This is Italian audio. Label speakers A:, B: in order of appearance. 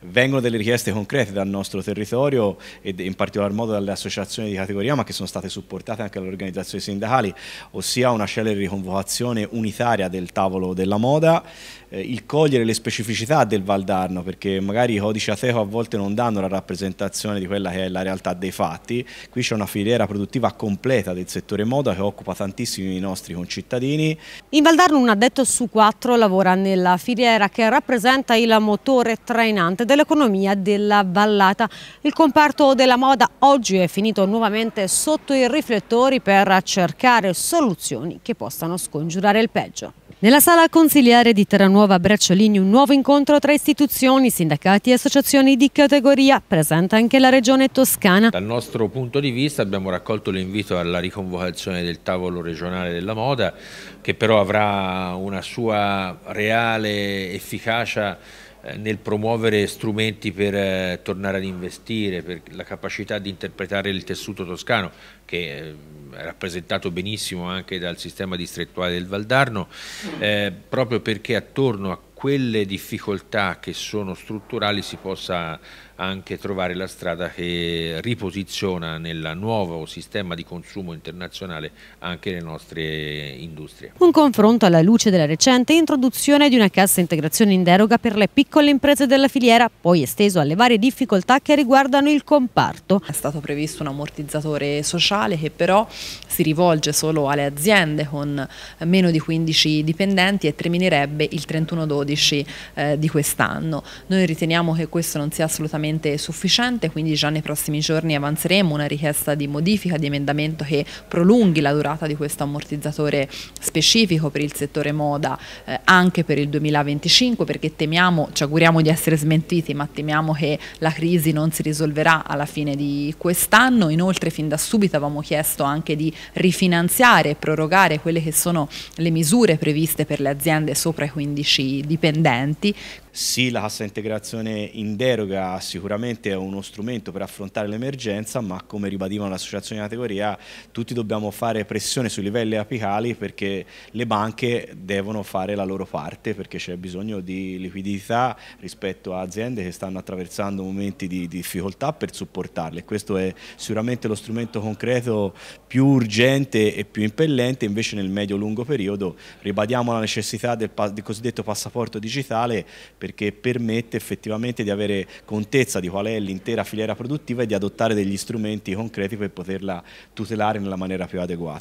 A: Vengono delle richieste concrete dal nostro territorio e in particolar modo dalle associazioni di categoria ma che sono state supportate anche dalle organizzazioni sindacali, ossia una celere riconvocazione unitaria del tavolo della moda, eh, il cogliere le specificità del Valdarno perché magari i codici ateco a volte non danno la rappresentazione di quella che è la realtà dei fatti, qui c'è una filiera produttiva completa del settore moda che occupa tantissimi i nostri concittadini. In
B: Valdarno un addetto su quattro lavora nella filiera che rappresenta il motore trainante dell'economia della vallata. Il comparto della moda oggi è finito nuovamente sotto i riflettori per cercare soluzioni che possano scongiurare il peggio. Nella sala consigliare di Terranuova Bracciolini un nuovo incontro tra istituzioni, sindacati e associazioni di categoria, presenta anche la regione toscana.
C: Dal nostro punto di vista abbiamo raccolto l'invito alla riconvocazione del tavolo regionale della moda che però avrà una sua reale efficacia eh, nel promuovere strumenti per eh, tornare ad investire, per la capacità di interpretare il tessuto toscano che eh, è rappresentato benissimo anche dal sistema distrettuale del Valdarno, eh, proprio perché attorno a quelle difficoltà che sono strutturali si possa anche trovare la strada che riposiziona nel nuovo sistema di consumo internazionale anche le nostre industrie. Un
B: confronto alla luce della recente introduzione di una cassa integrazione in deroga per le piccole imprese della filiera, poi esteso alle varie difficoltà che riguardano il comparto.
D: È stato previsto un ammortizzatore sociale che però si rivolge solo alle aziende con meno di 15 dipendenti e terminerebbe il 31 12 12 eh, di quest'anno. Noi riteniamo che questo non sia assolutamente sufficiente, quindi già nei prossimi giorni avanzeremo una richiesta di modifica, di emendamento che prolunghi la durata di questo ammortizzatore specifico per il settore moda eh, anche per il 2025 perché temiamo, ci auguriamo di essere smentiti, ma temiamo che la crisi non si risolverà alla fine di quest'anno. Inoltre fin da subito avevamo chiesto anche di rifinanziare e prorogare quelle che sono le misure previste per le aziende sopra i 15 dipendenti dipendenti,
A: sì, la cassa integrazione in deroga sicuramente è uno strumento per affrontare l'emergenza, ma come ribadivano le associazioni di categoria, tutti dobbiamo fare pressione sui livelli apicali perché le banche devono fare la loro parte, perché c'è bisogno di liquidità rispetto a aziende che stanno attraversando momenti di difficoltà per supportarle. Questo è sicuramente lo strumento concreto più urgente e più impellente, invece nel medio-lungo periodo ribadiamo la necessità del, del cosiddetto passaporto digitale perché permette effettivamente di avere contezza di qual è l'intera filiera produttiva e di adottare degli strumenti concreti per poterla tutelare nella maniera più adeguata.